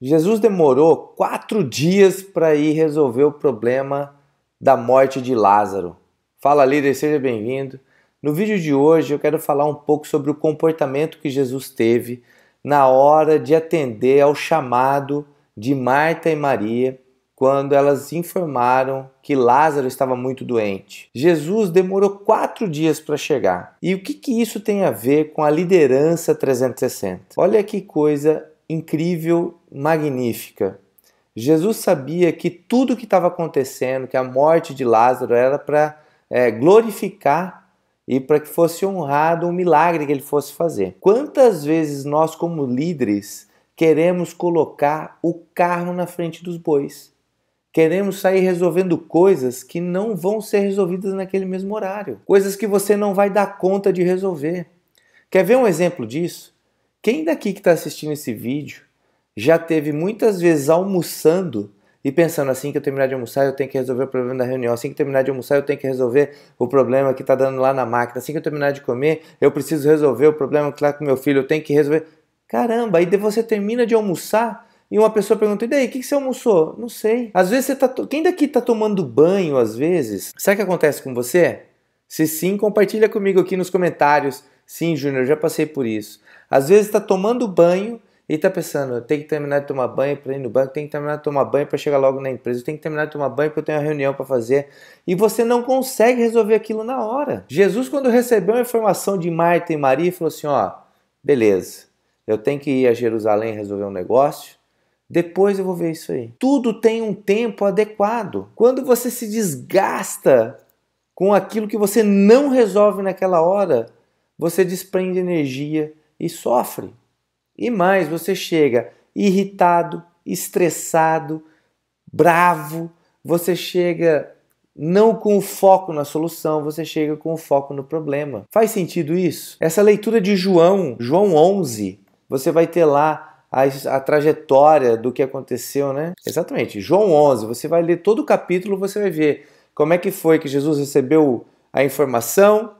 Jesus demorou quatro dias para ir resolver o problema da morte de Lázaro. Fala líder, seja bem-vindo. No vídeo de hoje eu quero falar um pouco sobre o comportamento que Jesus teve na hora de atender ao chamado de Marta e Maria quando elas informaram que Lázaro estava muito doente. Jesus demorou quatro dias para chegar. E o que, que isso tem a ver com a liderança 360? Olha que coisa incrível magnífica. Jesus sabia que tudo o que estava acontecendo, que a morte de Lázaro era para é, glorificar e para que fosse honrado um milagre que ele fosse fazer. Quantas vezes nós, como líderes, queremos colocar o carro na frente dos bois? Queremos sair resolvendo coisas que não vão ser resolvidas naquele mesmo horário, coisas que você não vai dar conta de resolver. Quer ver um exemplo disso? Quem daqui que está assistindo esse vídeo já teve muitas vezes almoçando e pensando assim que eu terminar de almoçar eu tenho que resolver o problema da reunião, assim que eu terminar de almoçar eu tenho que resolver o problema que está dando lá na máquina, assim que eu terminar de comer eu preciso resolver o problema que está com meu filho, eu tenho que resolver. Caramba, aí você termina de almoçar e uma pessoa pergunta, e daí, o que, você almoçou? Não sei. Às vezes você tá. To... Quem daqui tá tomando banho às vezes? Sabe o que acontece com você? Se sim, compartilha comigo aqui nos comentários. Sim, Júnior, já passei por isso. Às vezes está tomando banho e tá pensando, tem que terminar de tomar banho para ir no banco, tem que terminar de tomar banho para chegar logo na empresa, tem que terminar de tomar banho porque eu tenho uma reunião para fazer. E você não consegue resolver aquilo na hora. Jesus, quando recebeu a informação de Marta e Maria, falou assim: ó, beleza, eu tenho que ir a Jerusalém resolver um negócio. Depois eu vou ver isso aí. Tudo tem um tempo adequado. Quando você se desgasta com aquilo que você não resolve naquela hora, você desprende energia e sofre. E mais, você chega irritado, estressado, bravo, você chega não com o foco na solução, você chega com o foco no problema. Faz sentido isso? Essa leitura de João, João 11, você vai ter lá a, a, trajetória do que aconteceu, né? Exatamente, João 11, você vai ler todo o capítulo, você vai ver como é que foi que Jesus recebeu a informação,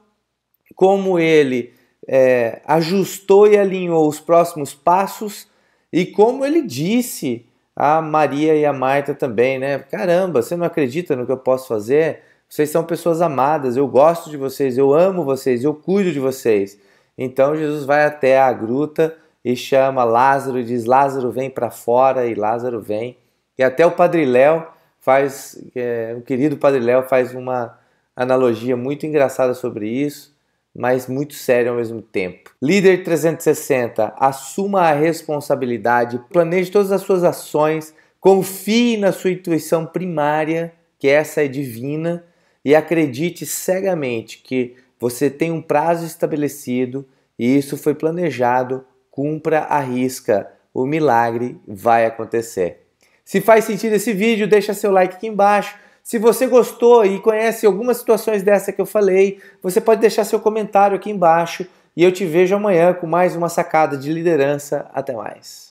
como ele é, ajustou e alinhou os próximos passos e como ele disse a Maria e a Marta também, né? Caramba, você não acredita no que eu posso fazer? Vocês são pessoas amadas, eu gosto de vocês, eu amo vocês, eu cuido de vocês. Então Jesus vai até a gruta e chama Lázaro e diz: Lázaro, vem para fora, e Lázaro vem. E até o Padre Léo faz, é, o querido Padre Léo faz uma analogia muito engraçada sobre isso mas muito sério ao mesmo tempo. Líder 360, assuma a responsabilidade, planeje todas as suas ações, confie na sua intuição primária, que essa é divina, e acredite cegamente que você tem um prazo estabelecido e isso foi planejado, cumpra a risca, o milagre vai acontecer. Se faz sentido esse vídeo, deixa seu like aqui embaixo se você gostou e conhece algumas situações dessa que eu falei, você pode deixar seu comentário aqui embaixo e eu te vejo amanhã com mais uma sacada de liderança. Até mais.